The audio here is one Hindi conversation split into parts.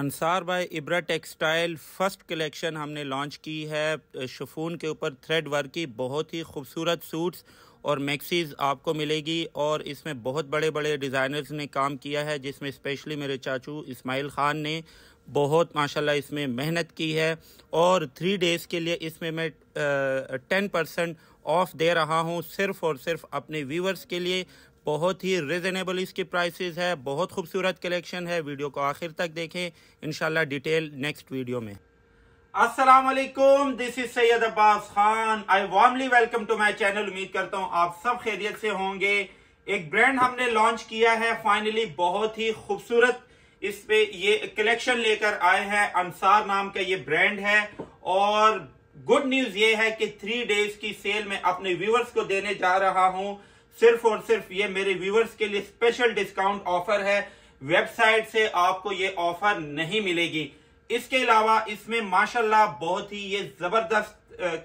Ansar by Ibra textile first collection हमने लॉन्च की है शफून के ऊपर थ्रेड वर्क की बहुत ही खूबसूरत सूट्स और मैक्सीज़ आपको मिलेगी और इसमें बहुत बड़े बड़े डिज़ाइनर्स ने काम किया है जिसमें स्पेशली मेरे चाचू इस्माइल ख़ान ने बहुत माशाल्लाह इसमें मेहनत की है और थ्री डेज़ के लिए इसमें मैं टेन परसेंट ऑफ़ दे रहा हूँ सिर्फ़ और सिर्फ अपने व्यूवर्स के लिए बहुत ही रिजनेबल इसकी प्राइसेस है बहुत खूबसूरत कलेक्शन है वीडियो को आखिर तक देखें इनशाला डिटेल नेक्स्ट वीडियो में असलम this is Syed Abbas Khan I warmly welcome to my channel उम्मीद करता हूँ आप सब खैरियत से होंगे एक ब्रांड हमने लॉन्च किया है फाइनली बहुत ही खूबसूरत इस पे ये कलेक्शन लेकर आए हैं अंसार नाम का ये ब्रांड है और गुड न्यूज ये है कि थ्री डेज की सेल में अपने व्यूवर्स को देने जा रहा हूं सिर्फ और सिर्फ ये मेरे व्यूवर्स के लिए स्पेशल डिस्काउंट ऑफर है वेबसाइट से आपको ये ऑफर नहीं मिलेगी इसके अलावा इसमें माशाल्लाह बहुत ही ये जबरदस्त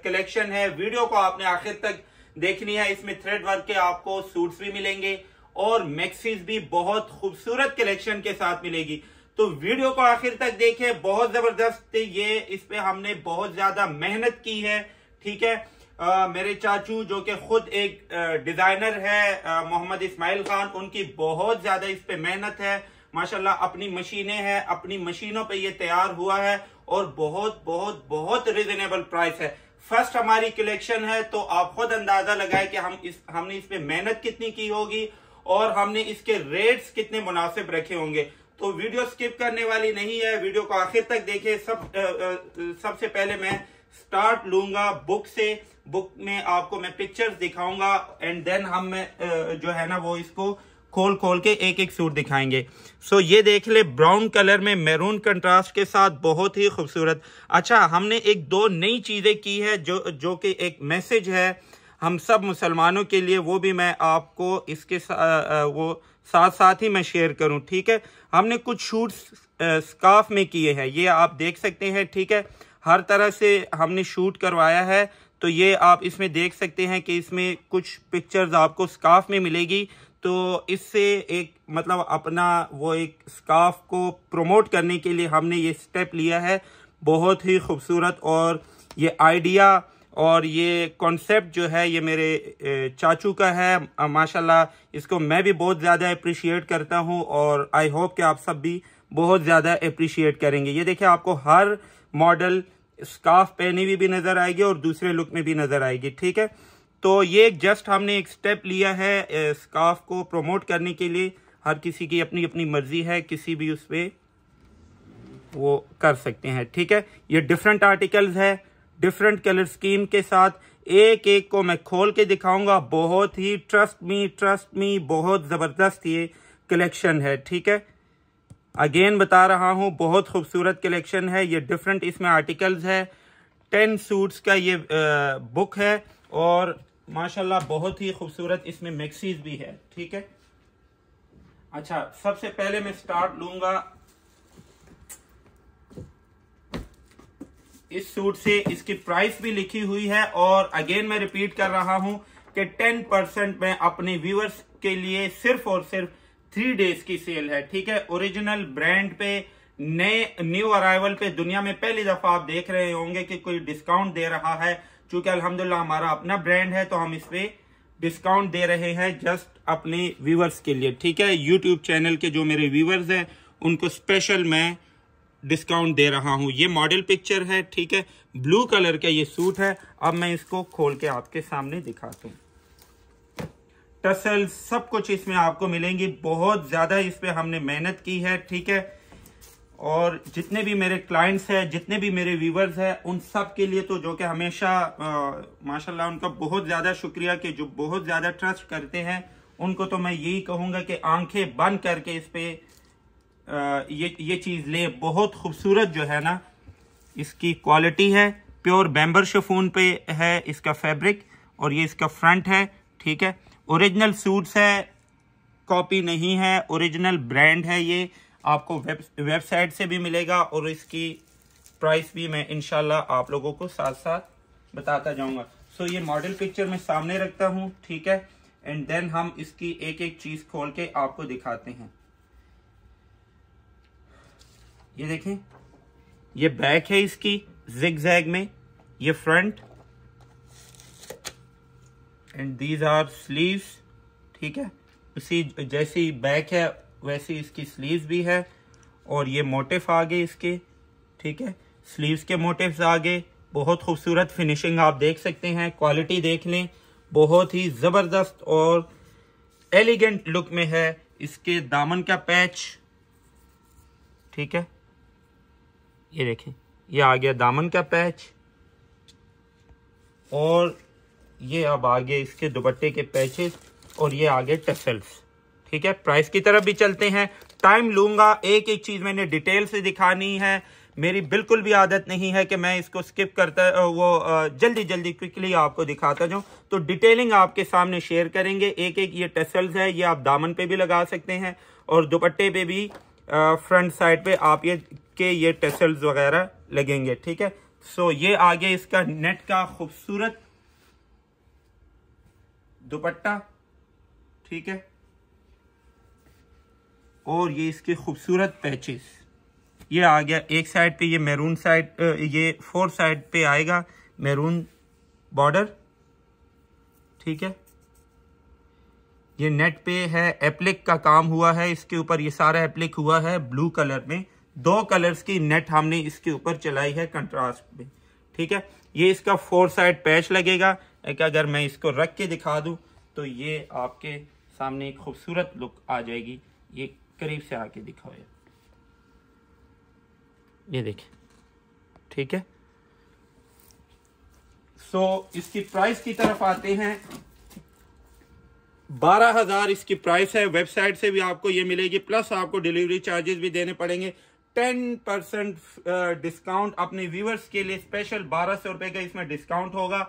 कलेक्शन है वीडियो को आपने आखिर तक देखनी है इसमें थ्रेड वर्क के आपको सूट्स भी मिलेंगे और मैक्सीज भी बहुत खूबसूरत कलेक्शन के साथ मिलेगी तो वीडियो को आखिर तक देखें बहुत जबरदस्त ये इस पे हमने बहुत ज्यादा मेहनत की है ठीक है आ, मेरे चाचू जो कि खुद एक डिजाइनर है मोहम्मद इस्माइल खान उनकी बहुत ज्यादा इस पे मेहनत है माशाल्लाह अपनी मशीनें हैं अपनी मशीनों पे ये तैयार हुआ है और बहुत बहुत बहुत रिजनेबल प्राइस है फर्स्ट हमारी कलेक्शन है तो आप खुद अंदाजा लगाए कि हम इस हमने इस पे मेहनत कितनी की होगी और हमने इसके रेट्स कितने मुनासिब रखे होंगे तो वीडियो स्किप करने वाली नहीं है वीडियो को आखिर तक देखे सब सबसे पहले मैं स्टार्ट लूंगा बुक से बुक में आपको मैं पिक्चर्स दिखाऊंगा एंड देन हम जो है ना वो इसको खोल खोल के एक एक सूट दिखाएंगे सो so, ये देख ले ब्राउन कलर में मैरून कंट्रास्ट के साथ बहुत ही खूबसूरत अच्छा हमने एक दो नई चीज़ें की है जो जो कि एक मैसेज है हम सब मुसलमानों के लिए वो भी मैं आपको इसके सा, वो साथ साथ ही मैं शेयर करूं ठीक है हमने कुछ शूट्स स्काफ में किए हैं ये आप देख सकते हैं ठीक है हर तरह से हमने शूट करवाया है तो ये आप इसमें देख सकते हैं कि इसमें कुछ पिक्चर्स आपको स्काफ में मिलेगी तो इससे एक मतलब अपना वो एक स्काफ को प्रमोट करने के लिए हमने ये स्टेप लिया है बहुत ही खूबसूरत और ये आइडिया और ये कॉन्सेप्ट जो है ये मेरे चाचू का है माशाल्लाह इसको मैं भी बहुत ज़्यादा अप्रिशिएट करता हूँ और आई होप कि आप सब भी बहुत ज़्यादा अप्रिशिएट करेंगे ये देखिए आपको हर मॉडल स्काफ पहनी हुई भी, भी नजर आएगी और दूसरे लुक में भी नजर आएगी ठीक है तो ये जस्ट हमने एक स्टेप लिया है स्काफ को प्रमोट करने के लिए हर किसी की अपनी अपनी मर्जी है किसी भी उस पर वो कर सकते हैं ठीक है ये डिफरेंट आर्टिकल्स है डिफरेंट कलर स्कीम के साथ एक एक को मैं खोल के दिखाऊंगा बहुत ही ट्रस्ट मी ट्रस्ट मी बहुत ज़बरदस्त ये कलेक्शन है ठीक है अगेन बता रहा हूँ बहुत खूबसूरत कलेक्शन है ये डिफरेंट इसमें आर्टिकल्स है टेन सूट्स का ये बुक है और माशाल्लाह बहुत ही खूबसूरत इसमें मैक्सीज भी है ठीक है अच्छा सबसे पहले मैं स्टार्ट लूंगा इस सूट से इसकी प्राइस भी लिखी हुई है और अगेन मैं रिपीट कर रहा हूं कि टेन परसेंट मैं अपने व्यूअर्स के लिए सिर्फ और सिर्फ थ्री डेज की सेल है ठीक है ओरिजिनल ब्रांड पे नए न्यू अराइवल पे दुनिया में पहली दफा आप देख रहे होंगे कि कोई डिस्काउंट दे रहा है चूंकि अल्हम्दुलिल्लाह हमारा अपना ब्रांड है तो हम इस पे डिस्काउंट दे रहे हैं जस्ट अपने व्यूवर्स के लिए ठीक है यूट्यूब चैनल के जो मेरे व्यूवर्स हैं उनको स्पेशल मैं डिस्काउंट दे रहा हूँ ये मॉडल पिक्चर है ठीक है ब्लू कलर का ये सूट है अब मैं इसको खोल के आपके सामने दिखाता हूँ टसल सब कुछ इसमें आपको मिलेंगी बहुत ज़्यादा इस पर हमने मेहनत की है ठीक है और जितने भी मेरे क्लाइंट्स हैं जितने भी मेरे व्यूवर्स हैं उन सब के लिए तो जो कि हमेशा माशाल्लाह उनका बहुत ज़्यादा शुक्रिया कि जो बहुत ज़्यादा ट्रस्ट करते हैं उनको तो मैं यही कहूँगा कि आंखें बंद करके इस पर ये ये चीज़ ले बहुत खूबसूरत जो है ना इसकी क्वालिटी है प्योर बैम्बर शफून पे है इसका फैब्रिक और ये इसका फ्रंट है ठीक है ओरिजिनल सूट्स है कॉपी नहीं है ओरिजिनल ब्रांड है ये आपको वेब वेबसाइट से भी मिलेगा और इसकी प्राइस भी मैं इनशाला आप लोगों को साथ साथ बताता जाऊंगा सो so, ये मॉडल पिक्चर मैं सामने रखता हूँ ठीक है एंड देन हम इसकी एक एक चीज खोल के आपको दिखाते हैं ये देखें ये बैक है इसकी जिग जैग में ये front and these are sleeves ठीक है इसी जैसी बैक है वैसी इसकी स्लीव्स भी है और ये मोटिफ आ गए इसके ठीक है स्लीव्स के मोटिफ्स आ गए बहुत खूबसूरत फिनिशिंग आप देख सकते हैं क्वालिटी देख लें बहुत ही ज़बरदस्त और एलिगेंट लुक में है इसके दामन का पैच ठीक है ये देखें ये आ गया दामन का पैच और ये अब आगे इसके दुपट्टे के पैचेस और ये आगे टसल्स ठीक है प्राइस की तरफ भी चलते हैं टाइम लूंगा एक एक चीज मैंने डिटेल से दिखानी है मेरी बिल्कुल भी आदत नहीं है कि मैं इसको स्किप करता वो जल्दी जल्दी क्विकली आपको दिखाता जाऊं तो डिटेलिंग आपके सामने शेयर करेंगे एक एक ये टसल्स है ये आप दामन पे भी लगा सकते हैं और दुपट्टे पे भी फ्रंट साइड पे आप ये के ये टसल्स वगैरह लगेंगे ठीक है सो ये आगे इसका नेट का खूबसूरत दुपट्टा ठीक है और ये इसके खूबसूरत पैचेस ये आ गया एक साइड पे ये मैरून साइड ये फोर साइड पे आएगा मैरून बॉर्डर ठीक है ये नेट पे है एप्लिक का काम हुआ है इसके ऊपर ये सारा एप्लिक हुआ है ब्लू कलर में दो कलर्स की नेट हमने इसके ऊपर चलाई है कंट्रास्ट में ठीक है ये इसका फोर साइड पैच लगेगा कि अगर मैं इसको रख के दिखा दूँ तो ये आपके सामने एक खूबसूरत लुक आ जाएगी ये करीब से आके दिखाओ ये देखें ठीक है सो so, इसकी प्राइस की तरफ आते हैं बारह हजार इसकी प्राइस है वेबसाइट से भी आपको ये मिलेगी प्लस आपको डिलीवरी चार्जेस भी देने पड़ेंगे टेन परसेंट डिस्काउंट अपने व्यूवर्स के लिए स्पेशल बारह सौ रुपए का इसमें डिस्काउंट होगा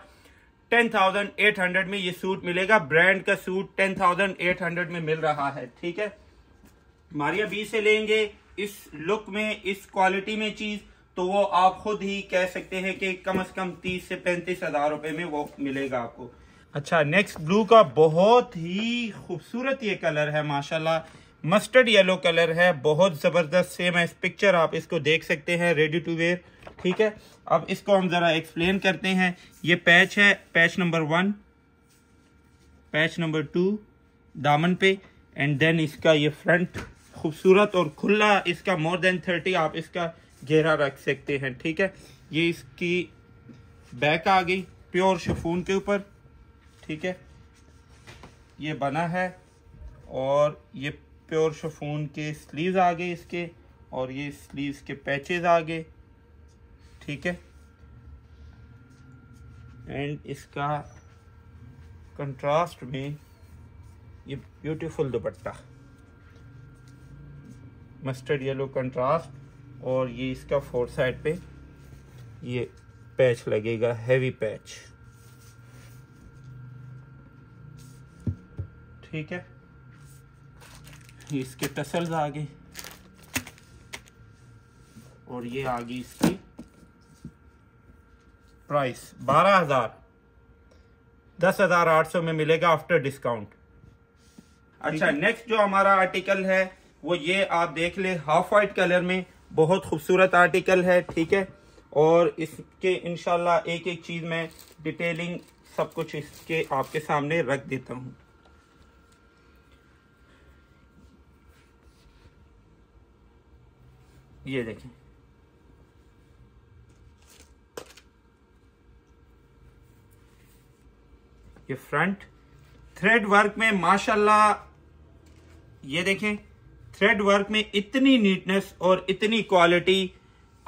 टेन थाउजेंड एट हंड्रेड में ये सूट मिलेगा ब्रांड का suit ten thousand eight hundred में मिल रहा है ठीक है मारिया बी से लेंगे इस लुक में इस क्वालिटी में चीज तो वो आप खुद ही कह सकते हैं कि कम से कम तीस से पैंतीस हजार रुपए में वो मिलेगा आपको अच्छा नेक्स्ट ब्लू का बहुत ही खूबसूरत ये कलर है माशाल्लाह मस्टर्ड येलो कलर है बहुत ज़बरदस्त सेम है पिक्चर आप इसको देख सकते हैं रेडी टू वेयर ठीक है अब इसको हम जरा एक्सप्लेन करते हैं ये पैच है patch number one patch number two दामन पे एंड देन इसका ये फ्रंट खूबसूरत और खुला इसका मोर देन थर्टी आप इसका घेरा रख सकते हैं ठीक है ये इसकी बैक आ गई प्योर शफून के ऊपर ठीक है ये बना है और ये प्योर शफून के स्लीव्स आ गए इसके और ये स्लीव्स के पैचेस आ गए ठीक है एंड इसका कंट्रास्ट में ये beautiful dupatta mustard yellow contrast और ये इसका फोर साइड पे ये पैच लगेगा हैवी पैच ठीक है इसके टसल्स आ गए और ये आ गई इसकी प्राइस बारह हजार दस हजार आठ सौ में मिलेगा आफ्टर डिस्काउंट अच्छा नेक्स्ट जो हमारा आर्टिकल है वो ये आप देख ले हाफ वाइट कलर में बहुत खूबसूरत आर्टिकल है ठीक है और इसके इनशाला एक एक चीज में डिटेलिंग सब कुछ इसके आपके सामने रख देता हूं ये देखें ये फ्रंट थ्रेड वर्क में माशाल्लाह ये देखें थ्रेड वर्क में इतनी नीटनेस और इतनी क्वालिटी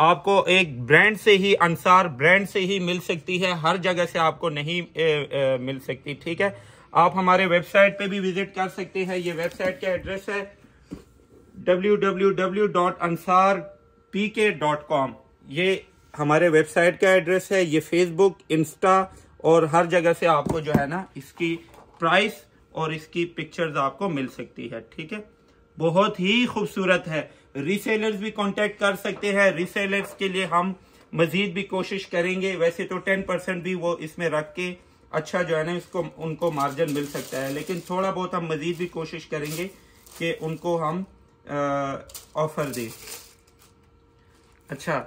आपको एक ब्रांड से ही अनसार ब्रांड से ही मिल सकती है हर जगह से आपको नहीं ए, ए, मिल सकती ठीक है आप हमारे वेबसाइट पे भी विजिट कर सकते हैं ये वेबसाइट का एड्रेस है www.ansarpk.com ये हमारे वेबसाइट का एड्रेस है ये फेसबुक इंस्टा और हर जगह से आपको जो है ना इसकी प्राइस और इसकी पिक्चर्स आपको मिल सकती है ठीक है बहुत ही खूबसूरत है रीसेलर्स भी कांटेक्ट कर सकते हैं रीसेलर्स के लिए हम मजीद भी कोशिश करेंगे वैसे तो टेन परसेंट भी वो इसमें रख के अच्छा जो है ना इसको उनको मार्जिन मिल सकता है लेकिन थोड़ा बहुत हम मजीद भी कोशिश करेंगे कि उनको हम ऑफर दें अच्छा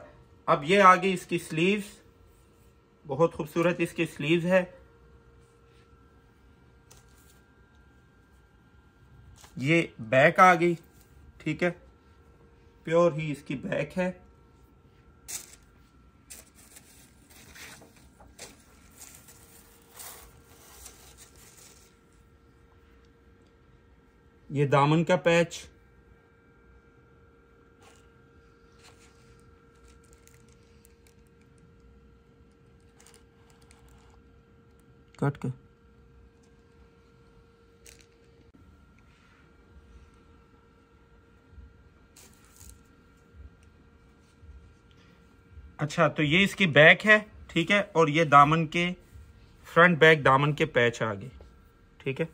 अब ये आ गई इसकी स्लीव्स बहुत खूबसूरत इसके स्लीव्स है ये बैक आ गई ठीक है प्योर ही इसकी बैक है ये दामन का पैच काट के अच्छा तो ये इसकी बैक है ठीक है और ये दामन के फ्रंट बैक दामन के पैच आ गए ठीक है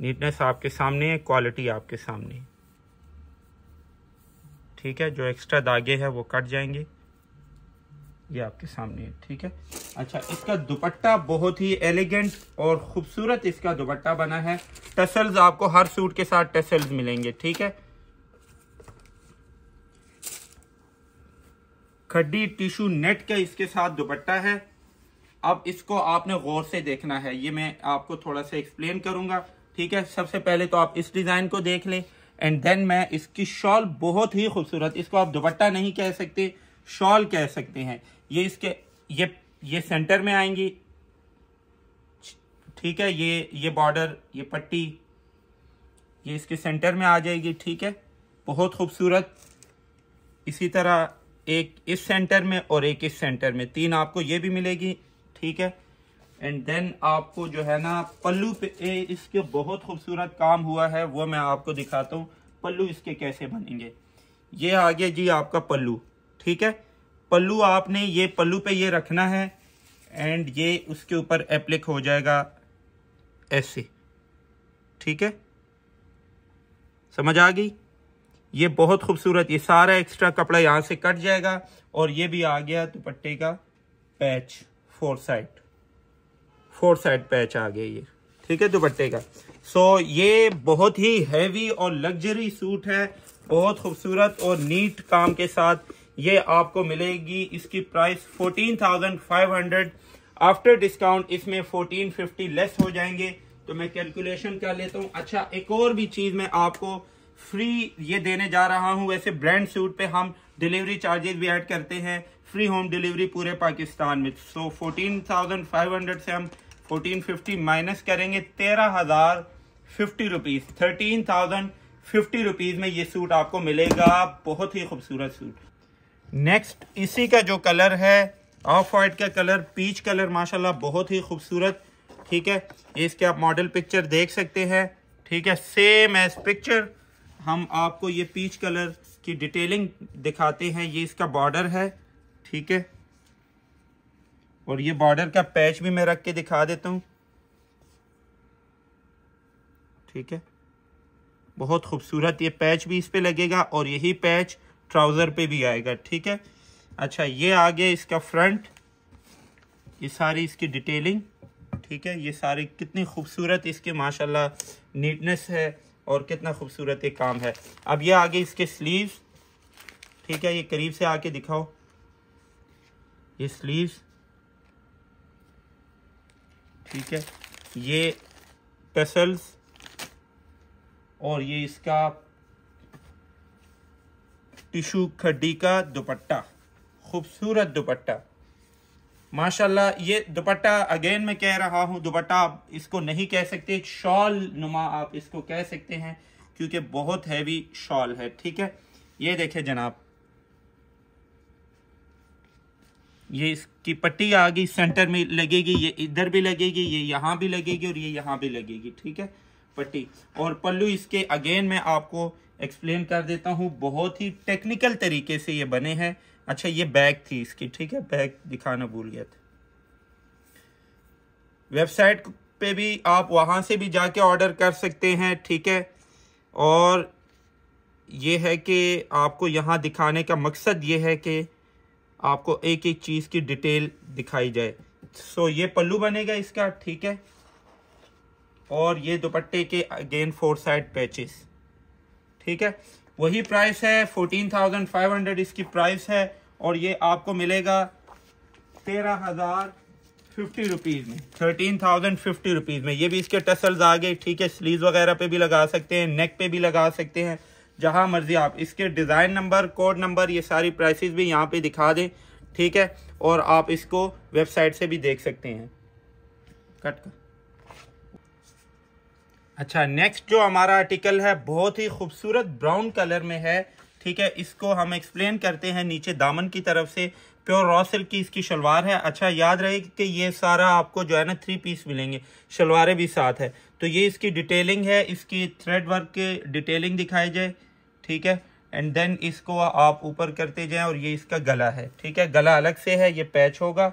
नीटनेस आपके सामने है क्वालिटी आपके सामने है ठीक है जो एक्स्ट्रा दागे हैं वो कट जाएंगे ये आपके सामने है ठीक है अच्छा इसका दुपट्टा बहुत ही एलिगेंट और खूबसूरत इसका दुपट्टा बना है टसल्स आपको हर सूट के साथ टसल्स मिलेंगे ठीक है खड्डी टिश्यू नेट का इसके साथ दुपट्टा है अब इसको आपने गौर से देखना है ये मैं आपको थोड़ा सा एक्सप्लेन करूंगा ठीक है सबसे पहले तो आप इस डिज़ाइन को देख लें एंड देन मैं इसकी शॉल बहुत ही खूबसूरत इसको आप दुपट्टा नहीं कह सकते शॉल कह सकते हैं ये इसके ये ये सेंटर में आएंगी ठीक है ये ये बॉर्डर ये पट्टी ये इसके सेंटर में आ जाएगी ठीक है बहुत खूबसूरत इसी तरह एक इस सेंटर में और एक इस सेंटर में तीन आपको ये भी मिलेगी ठीक है एंड देन आपको जो है ना पल्लू पे ए, इसके बहुत खूबसूरत काम हुआ है वो मैं आपको दिखाता हूँ पल्लू इसके कैसे बनेंगे ये आ गया जी आपका पल्लू ठीक है पल्लू आपने ये पल्लू पे ये रखना है एंड ये उसके ऊपर एप्लिक हो जाएगा ऐसे ठीक है समझ आ गई ये बहुत खूबसूरत ये सारा एक्स्ट्रा कपड़ा यहाँ से कट जाएगा और ये भी आ गया दुपट्टे का patch four side four side patch आ गया ये ठीक है दुपट्टे का सो so, ये बहुत ही हैवी और लग्जरी सूट है बहुत खूबसूरत और नीट काम के साथ ये आपको मिलेगी इसकी price fourteen thousand five hundred after discount इसमें फोर्टीन फिफ्टी लेस हो जाएंगे तो मैं कैलकुलेशन कर लेता हूँ अच्छा एक और भी चीज़ मैं आपको फ्री ये देने जा रहा हूँ वैसे ब्रांड सूट पे हम डिलीवरी चार्जेस भी ऐड करते हैं फ्री होम डिलीवरी पूरे पाकिस्तान में so fourteen thousand five hundred से हम फोर्टीन फिफ्टी माइनस करेंगे तेरह हज़ार fifty rupees thirteen thousand fifty rupees में ये सूट आपको मिलेगा बहुत ही खूबसूरत सूट नेक्स्ट इसी का जो कलर है ऑफ वाइट का कलर पीच कलर माशाल्लाह बहुत ही खूबसूरत ठीक है इसके आप मॉडल पिक्चर देख सकते हैं ठीक है सेम एज पिक्चर हम आपको ये पीच कलर की डिटेलिंग दिखाते हैं ये इसका बॉर्डर है ठीक है और ये बॉर्डर का पैच भी मैं रख के दिखा देता हूँ ठीक है बहुत खूबसूरत ये पैच भी इस पर लगेगा और यही पैच ट्राउज़र पे भी आएगा ठीक है अच्छा ये आ गया इसका फ्रंट ये सारी इसकी डिटेलिंग ठीक है ये सारी कितनी खूबसूरत इसके माशाल्लाह नीटनेस है और कितना खूबसूरत ये काम है अब ये आगे इसके स्लीव्स ठीक है ये करीब से आके दिखाओ ये स्लीव्स ठीक है ये पेसल्स और ये इसका टिशू खड्डी का दुपट्टा खूबसूरत दुपट्टा माशाल्लाह ये दुपट्टा अगेन मैं कह रहा हूँ दुपट्टा आप इसको नहीं कह सकते एक शॉल नुमा आप इसको कह सकते हैं क्योंकि बहुत हैवी शॉल है ठीक है ये देखे जनाब ये इसकी पट्टी आ गई सेंटर में लगेगी ये इधर भी लगेगी ये यहाँ भी लगेगी और ये यहाँ भी लगेगी ठीक है पट्टी और पल्लू इसके अगेन में आपको एक्सप्लेन कर देता हूँ बहुत ही टेक्निकल तरीके से ये बने हैं अच्छा ये बैग थी इसकी ठीक है बैग दिखाना भूल गया था वेबसाइट पे भी आप वहाँ से भी जाके ऑर्डर कर सकते हैं ठीक है और ये है कि आपको यहाँ दिखाने का मकसद ये है कि आपको एक एक चीज़ की डिटेल दिखाई जाए सो ये पल्लू बनेगा इसका ठीक है और ये दुपट्टे के अगेन फोर साइड पैचेस ठीक है वही प्राइस है फोर्टीन थाउजेंड फाइव हंड्रेड इसकी प्राइस है और ये आपको मिलेगा तेरह हज़ार फिफ्टी रुपीज़ में थर्टीन थाउजेंड फिफ्टी रुपीज़ में ये भी इसके टसल्स आ गए ठीक है स्लीव वगैरह पे भी लगा सकते हैं नेक पे भी लगा सकते हैं जहां मर्जी आप इसके डिज़ाइन नंबर कोड नंबर ये सारी प्राइसेस भी यहाँ पे दिखा दें ठीक है और आप इसको वेबसाइट से भी देख सकते हैं कट कर अच्छा नेक्स्ट जो हमारा आर्टिकल है बहुत ही खूबसूरत ब्राउन कलर में है ठीक है इसको हम एक्सप्लेन करते हैं नीचे दामन की तरफ से प्योर रॉ सिल्क की इसकी शलवार है अच्छा याद रहे कि ये सारा आपको जो है ना थ्री पीस मिलेंगे शलवारें भी साथ है तो ये इसकी डिटेलिंग है इसकी थ्रेड वर्क की डिटेलिंग दिखाई जाए ठीक है एंड देन इसको आप ऊपर करते जाएं और ये इसका गला है ठीक है गला अलग से है ये पैच होगा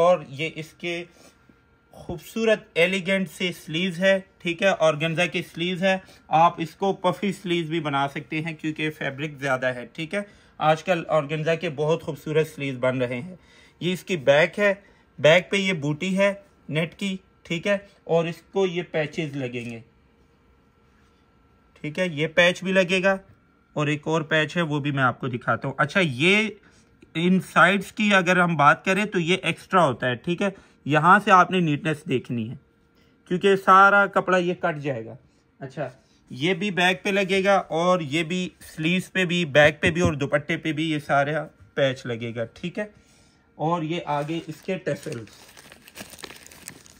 और ये इसके खूबसूरत एलिगेंट से स्लीव्स है ठीक है और गंजा की स्लीव्स है आप इसको पफी स्लीव्स भी बना सकते हैं क्योंकि फैब्रिक ज़्यादा है ठीक है आजकल गंजा के बहुत खूबसूरत स्लीव्स बन रहे हैं ये इसकी बैक है बैक पे ये बूटी है नेट की ठीक है और इसको ये पैचेज लगेंगे ठीक है ये पैच भी लगेगा और एक और पैच है वो भी मैं आपको दिखाता हूँ अच्छा ये इन साइड्स की अगर हम बात करें तो ये एक्स्ट्रा होता है ठीक है यहाँ से आपने नीटनेस देखनी है क्योंकि सारा कपड़ा ये कट जाएगा अच्छा ये भी बैक पे लगेगा और ये भी स्लीव्स पे भी बैक पे भी और दुपट्टे पे भी ये सारा पैच लगेगा ठीक है और ये आगे इसके टसल्स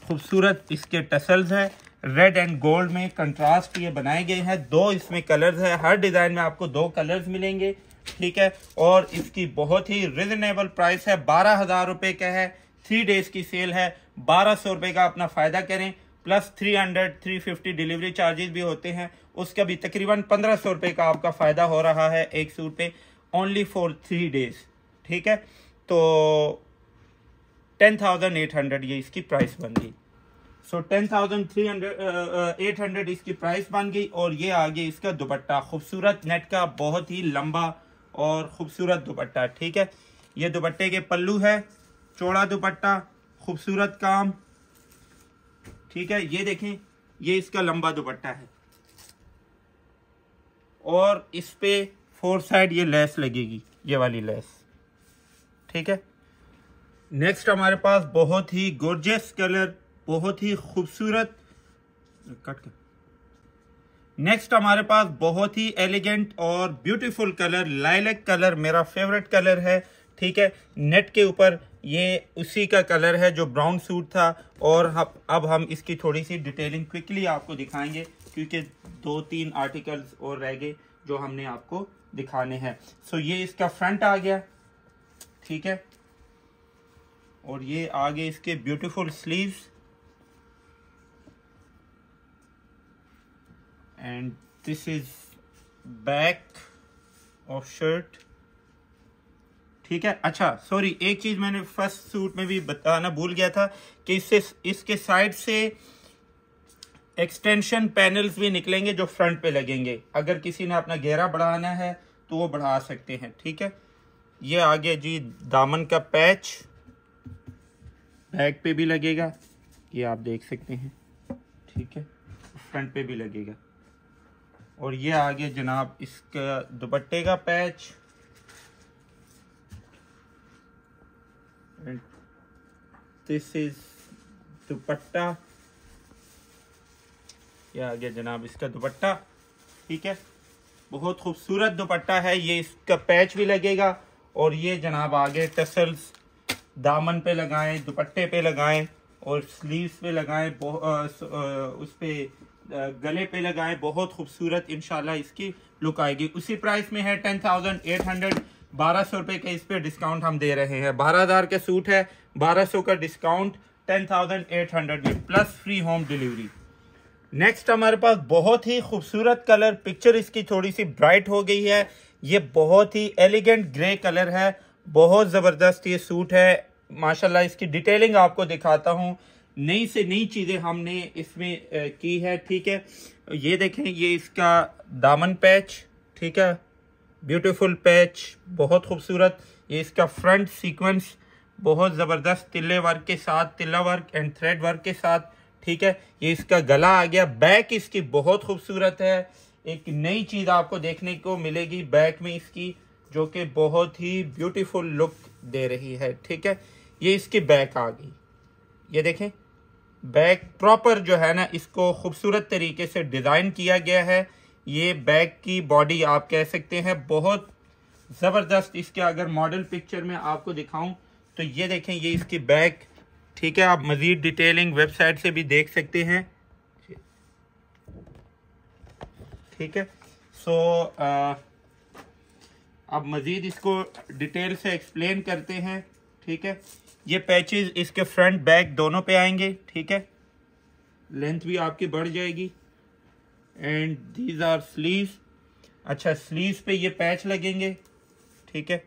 खूबसूरत इसके टसल्स हैं रेड एंड गोल्ड में कंट्रास्ट ये बनाए गए हैं दो इसमें कलर्स हैं हर डिज़ाइन में आपको दो कलर्स मिलेंगे ठीक है और इसकी बहुत ही रिजनेबल प्राइस है बारह हज़ार रुपये का है थ्री डेज की सेल है बारह सौ रुपये का अपना फ़ायदा करें plus three hundred three fifty delivery charges भी होते हैं उसका भी तकरीबन पंद्रह सौ रुपये का आपका फ़ायदा हो रहा है एक सूट पे ओनली फॉर थ्री डेज ठीक है तो टेन थाउजेंड एट हंड्रेड ये इसकी प्राइस बन गई so ten thousand three hundred eight hundred इसकी प्राइस बन गई और ये आ गया इसका दुपट्टा खूबसूरत नेट का बहुत ही लंबा और खूबसूरत दुपट्टा ठीक है ये दुपट्टे के पल्लू है चौड़ा दुपट्टा खूबसूरत काम ठीक है ये देखें ये इसका लंबा दुपट्टा है और इस पे फोर साइड ये लेस लगेगी ये वाली लेस ठीक है नेक्स्ट हमारे पास बहुत ही गोर्जियस कलर बहुत ही खूबसूरत कट कर नेक्स्ट हमारे पास बहुत ही एलिगेंट और ब्यूटीफुल कलर लाइलेक कलर मेरा फेवरेट कलर है ठीक है नेट के ऊपर ये उसी का कलर है जो ब्राउन सूट था और हम अब हम इसकी थोड़ी सी डिटेलिंग क्विकली आपको दिखाएंगे क्योंकि दो तीन आर्टिकल्स और रह गए जो हमने आपको दिखाने हैं सो ये इसका फ्रंट आ गया ठीक है और ये आगे इसके beautiful sleeves and this is back of shirt ठीक है अच्छा सॉरी एक चीज़ मैंने फर्स्ट सूट में भी बताना भूल गया था कि इससे इसके साइड से एक्सटेंशन पैनल्स भी निकलेंगे जो फ्रंट पे लगेंगे अगर किसी ने अपना घेरा बढ़ाना है तो वो बढ़ा सकते हैं ठीक है ये आगे जी दामन का पैच बैक पे भी लगेगा ये आप देख सकते हैं ठीक है फ्रंट पे भी लगेगा और ये आगे जनाब इसका दुपट्टे का patch and this is dupatta यह आ गया जनाब इसका दुपट्टा ठीक है बहुत खूबसूरत दुपट्टा है ये इसका पैच भी लगेगा और ये जनाब आगे टसल्स दामन पे लगाएं दुपट्टे पे लगाएं और स्लीव्स पे लगाएं उस पे गले पे लगाएं बहुत खूबसूरत इनशाला इसकी लुक आएगी उसी प्राइस में है टेन थाउजेंड एट हंड्रेड बारह सौ रुपये के इस पर डिस्काउंट हम दे रहे हैं बारह हज़ार का सूट है बारह सौ का discount ten thousand eight hundred में plus free home delivery next हमारे पास बहुत ही खूबसूरत कलर पिक्चर इसकी थोड़ी सी ब्राइट हो गई है ये बहुत ही एलिगेंट ग्रे कलर है बहुत ज़बरदस्त ये सूट है माशाल्लाह इसकी डिटेलिंग आपको दिखाता हूँ नई से नई चीज़ें हमने इसमें की है ठीक है ये देखें ये इसका दामन पैच ठीक है ब्यूटीफुल पैच बहुत खूबसूरत ये इसका फ्रंट सीक्वेंस बहुत ज़बरदस्त तिल्ले वर्क के साथ तिल्ला वर्क एंड थ्रेड वर्क के साथ ठीक है ये इसका गला आ गया बैक इसकी बहुत खूबसूरत है एक नई चीज़ आपको देखने को मिलेगी बैक में इसकी जो कि बहुत ही ब्यूटीफुल लुक दे रही है ठीक है ये इसकी बैक आ गई ये देखें बैक प्रॉपर जो है ना इसको खूबसूरत तरीके से डिज़ाइन किया गया है ये बैग की बॉडी आप कह सकते हैं बहुत ज़बरदस्त इसके अगर मॉडल पिक्चर में आपको दिखाऊं तो ये देखें ये इसकी बैग ठीक है आप मज़ीद डिटेलिंग वेबसाइट से भी देख सकते हैं ठीक है सो अब मज़ीद इसको डिटेल से एक्सप्लेन करते हैं ठीक है ये पैचेज इसके फ्रंट बैक दोनों पे आएंगे ठीक है लेंथ भी आपकी बढ़ जाएगी एंड दीज आर स्लीव अच्छा स्लीव पे ये पैच लगेंगे ठीक है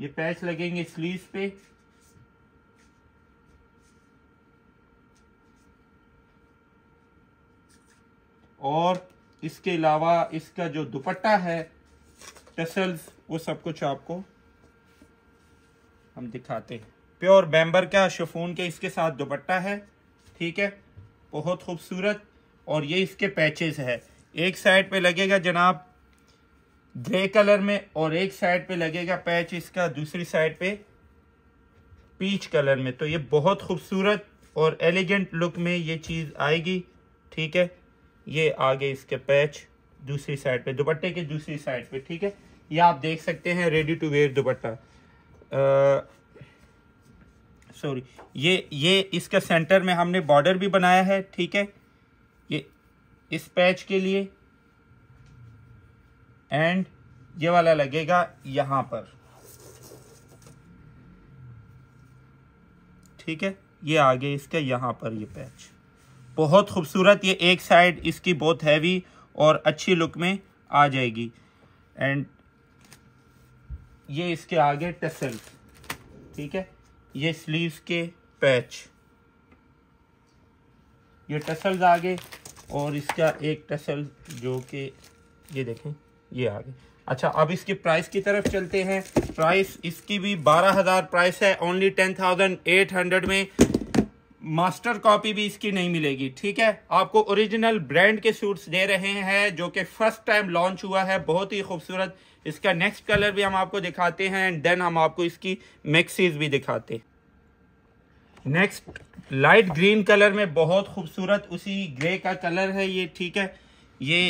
ये पैच लगेंगे स्लीव पे और इसके अलावा इसका जो दुपट्टा है टसल्स वो सब कुछ आपको हम दिखाते हैं प्योर बैम्बर का शफून के इसके साथ दुपट्टा है ठीक है बहुत खूबसूरत और ये इसके पैचेस है एक साइड पे लगेगा जनाब ग्रे कलर में और एक साइड पे लगेगा पैच इसका दूसरी साइड पे पीच कलर में तो ये बहुत खूबसूरत और एलिगेंट लुक में ये चीज़ आएगी ठीक है ये आगे इसके पैच दूसरी साइड पे दुपट्टे के दूसरी साइड पे ठीक है ये आप देख सकते हैं ready to wear dupatta sorry ये ये इसके सेंटर में हमने बॉर्डर भी बनाया है ठीक है ये इस पैच के लिए एंड ये वाला लगेगा यहाँ पर ठीक है ये आगे इसके यहाँ पर ये पैच बहुत खूबसूरत ये एक साइड इसकी बहुत हैवी और अच्छी लुक में आ जाएगी एंड ये इसके आगे टसल ठीक है ये स्लीव्स के पैच ये टसल्स आगे और इसका एक टसल जो कि ये देखें ये आगे अच्छा अब इसके प्राइस की तरफ चलते हैं प्राइस इसकी भी बारह हज़ार प्राइस है only ten thousand eight hundred में मास्टर कॉपी भी इसकी नहीं मिलेगी ठीक है आपको ओरिजिनल ब्रांड के सूट्स दे रहे हैं जो कि फर्स्ट टाइम लॉन्च हुआ है बहुत ही खूबसूरत इसका नेक्स्ट कलर भी हम आपको दिखाते हैं एंड देन हम आपको इसकी मिक्सीज भी दिखाते हैं नेक्स्ट लाइट ग्रीन कलर में बहुत खूबसूरत उसी ग्रे का कलर है ये ठीक है ये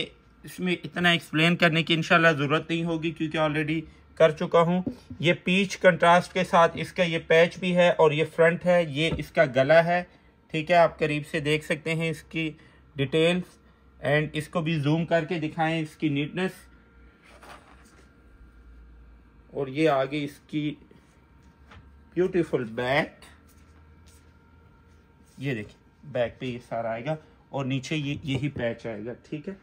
इसमें इतना एक्सप्लेन करने की इनशाला ज़रूरत नहीं होगी क्योंकि ऑलरेडी कर चुका हूँ ये पीच कंट्रास्ट के साथ इसका ये पैच भी है और ये फ्रंट है ये इसका गला है ठीक है आप करीब से देख सकते हैं इसकी डिटेल्स एंड इसको भी जूम करके दिखाएं इसकी नीटनेस और ये आगे इसकी ब्यूटीफुल बैक ये देखिए बैक पे ये सारा आएगा और नीचे ये यही पैच आएगा ठीक है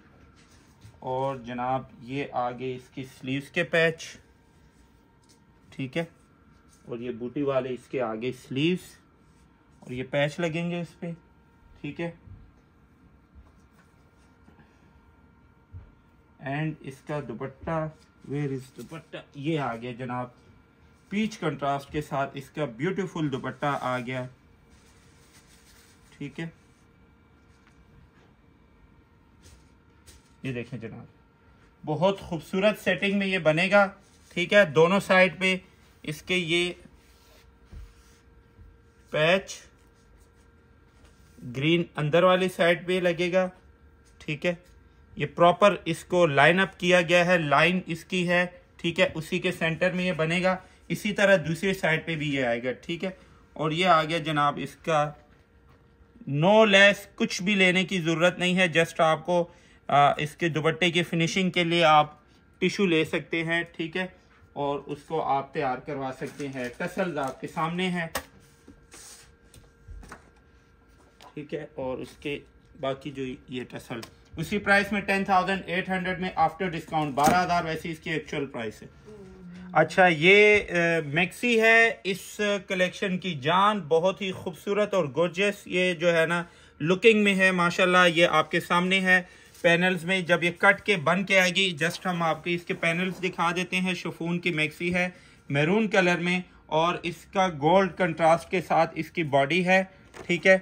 और जनाब ये आगे इसकी स्लीव्स के पैच ठीक है और ये बूटी वाले इसके आगे स्लीव्स और ये पैच लगेंगे इस पर ठीक है एंड इसका दुपट्टा वेर इज दुपट्टा ये आ गया जनाब पीच कंट्रास्ट के साथ इसका ब्यूटीफुल दुपट्टा आ गया ठीक है ये देखें जनाब बहुत खूबसूरत सेटिंग में ये बनेगा ठीक है दोनों साइड पे इसके ये पैच ग्रीन अंदर वाली साइड पे लगेगा ठीक है ये प्रॉपर इसको लाइन अप किया गया है लाइन इसकी है ठीक है उसी के सेंटर में ये बनेगा इसी तरह दूसरी साइड पे भी ये आएगा ठीक है और ये आ गया जनाब इसका नो लेस कुछ भी लेने की ज़रूरत नहीं है जस्ट आपको आ, इसके दुपट्टे की फिनिशिंग के लिए आप टिशू ले सकते हैं ठीक है और उसको आप तैयार करवा सकते हैं टसल आपके सामने हैं ठीक है और उसके बाकी जो ये टसल उसी प्राइस में टेन थाउजेंड एट हंड्रेड में आफ्टर डिस्काउंट बारह हजार वैसी इसकी एक्चुअल प्राइस है अच्छा ये मैक्सी है इस कलेक्शन की जान बहुत ही खूबसूरत और गोर्जियस ये जो है ना लुकिंग में है माशाल्लाह ये आपके सामने है पैनल्स में जब ये कट के बन के आएगी जस्ट हम आपके इसके पैनल्स दिखा देते हैं शफून की मैक्सी है मैरून कलर में और इसका गोल्ड कंट्रास्ट के साथ इसकी बॉडी है ठीक है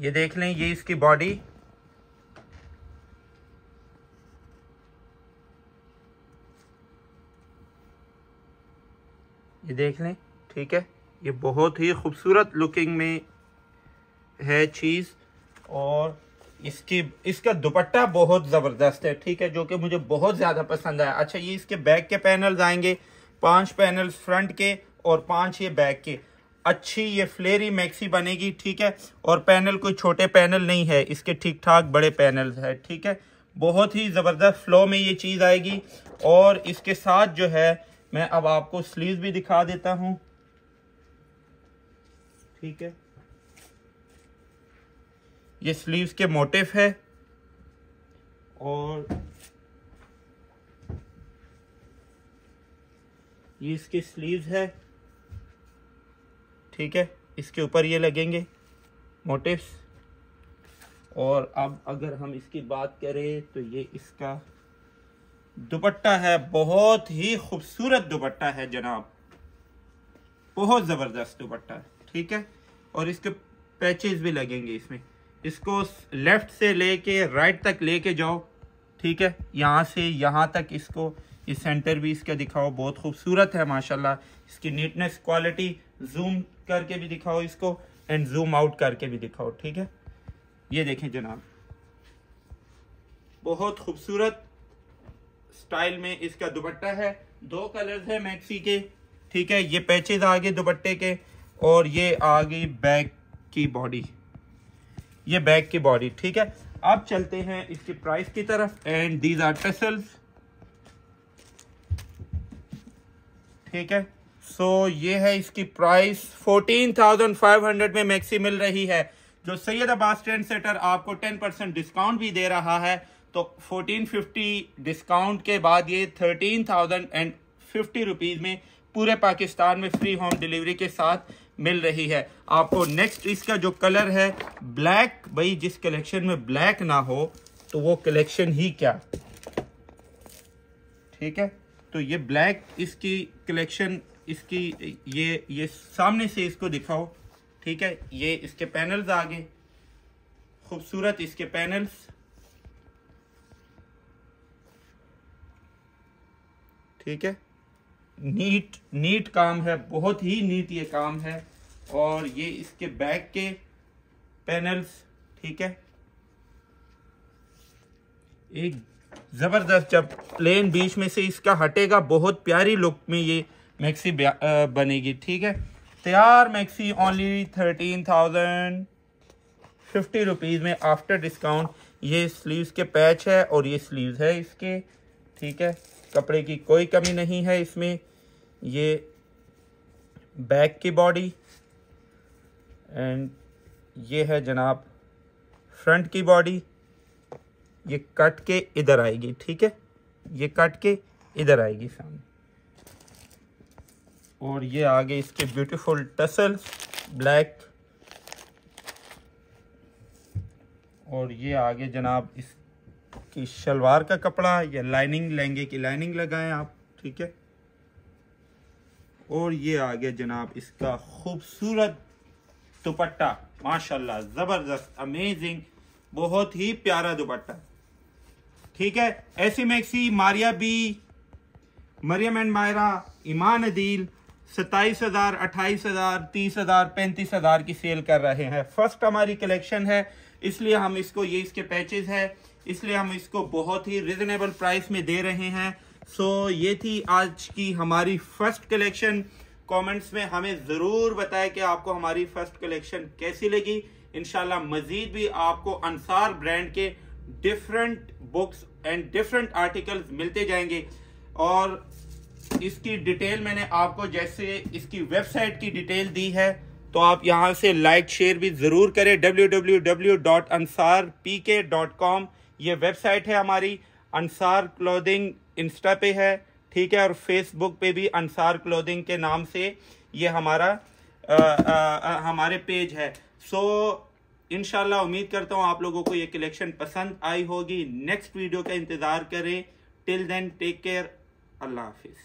ये देख लें ये इसकी बॉडी ये देख लें ठीक है ये बहुत ही खूबसूरत लुकिंग में है चीज़ और इसकी इसका दुपट्टा बहुत ज़बरदस्त है ठीक है जो कि मुझे बहुत ज़्यादा पसंद आया अच्छा ये इसके बैक के पैनल्स आएंगे पांच पैनल्स फ्रंट के और पांच ये बैक के अच्छी ये फ्लेरी मैक्सी बनेगी ठीक है और पैनल कोई छोटे पैनल नहीं है इसके ठीक ठाक बड़े पैनल है ठीक है बहुत ही ज़बरदस्त फ्लो में ये चीज़ आएगी और इसके साथ जो है मैं अब आपको स्लीव भी दिखा देता हूँ ठीक है ये स्लीव्स के मोटिफ है और ये इसके स्लीव्स है ठीक है इसके ऊपर ये लगेंगे मोटिव्स और अब अगर हम इसकी बात करें तो ये इसका दुपट्टा है बहुत ही खूबसूरत दुपट्टा है जनाब बहुत ज़बरदस्त दुपट्टा है ठीक है और इसके पैचेस भी लगेंगे इसमें इसको लेफ़्ट से लेके राइट तक लेके जाओ ठीक है यहाँ से यहाँ तक इसको ये सेंटर भी इसका दिखाओ बहुत खूबसूरत है माशाल्लाह इसकी नीटनेस क्वालिटी जूम करके भी दिखाओ इसको एंड जूम आउट करके भी दिखाओ ठीक है ये देखें जनाब बहुत खूबसूरत स्टाइल में इसका दुपट्टा है दो कलर्स है मैक्सी के ठीक है ये पैचेज आ गए दुपट्टे के और ये आ गई बैक की बॉडी ये बैक की बॉडी ठीक है अब चलते हैं इसके प्राइस की तरफ एंड दीज आर टसल्स ठीक है सो so, ये है इसकी प्राइस 14,500 में मैक्सी मिल रही है जो सैयद अब्बास ट्रेंड सेटर आपको 10 परसेंट डिस्काउंट भी दे रहा है तो 1450 डिस्काउंट के बाद ये 13,050 रुपीस में पूरे पाकिस्तान में फ्री होम डिलीवरी के साथ मिल रही है आपको नेक्स्ट इसका जो कलर है ब्लैक भाई जिस कलेक्शन में ब्लैक ना हो तो वो कलेक्शन ही क्या ठीक है तो ये ब्लैक इसकी कलेक्शन इसकी ये ये सामने से इसको दिखाओ ठीक है ये इसके पैनल्स आ गए खूबसूरत इसके पैनल्स ठीक है नीट नीट काम है बहुत ही नीट ये काम है और ये इसके बैक के पैनल्स ठीक है एक ज़बरदस्त जब प्लेन बीच में से इसका हटेगा बहुत प्यारी लुक में ये मैक्सी बनेगी uh, ठीक है तैयार maxi only thirteen thousand fifty rupees में आफ्टर डिस्काउंट ये स्लीव्स के पैच है और ये स्लीव्स है इसके ठीक है कपड़े की कोई कमी नहीं है इसमें ये बैक की बॉडी एंड ये है जनाब फ्रंट की बॉडी ये कट के इधर आएगी ठीक है ये कट के इधर आएगी सामने और ये आगे इसके ब्यूटीफुल टसल्स ब्लैक और ये आगे जनाब इसकी शलवार का कपड़ा या लाइनिंग लहंगे की लाइनिंग लगाएं आप ठीक है और ये आगे जनाब इसका खूबसूरत दुपट्टा माशाल्लाह ज़बरदस्त अमेजिंग बहुत ही प्यारा दुपट्टा ठीक है ऐसी maxi Maria B Maryam and Maira Iman Adeel सत्ताईस हज़ार अट्ठाईस हज़ार तीस हज़ार पैंतीस हज़ार की सेल कर रहे हैं फर्स्ट हमारी कलेक्शन है इसलिए हम इसको ये इसके पैचेज है इसलिए हम इसको बहुत ही रिजनेबल प्राइस में दे रहे हैं सो so, ये थी आज की हमारी फर्स्ट कलेक्शन कमेंट्स में हमें ज़रूर बताएं कि आपको हमारी फर्स्ट कलेक्शन कैसी लगी इनशाला मज़ीद भी आपको अनसार ब्रांड के different books and different articles मिलते जाएंगे और इसकी डिटेल मैंने आपको जैसे इसकी वेबसाइट की डिटेल दी है तो आप यहाँ से लाइक शेयर भी ज़रूर करें www.ansarpk.com ये वेबसाइट है हमारी अंसार क्लोदिंग इंस्टा पे है ठीक है और फेसबुक पे भी अंसार क्लोदिंग के नाम से ये हमारा आ, आ, आ, हमारे पेज है सो so, इनशाला उम्मीद करता हूँ आप लोगों को ये कलेक्शन पसंद आई होगी नेक्स्ट वीडियो का इंतज़ार करें till then take care Allah हाफिज़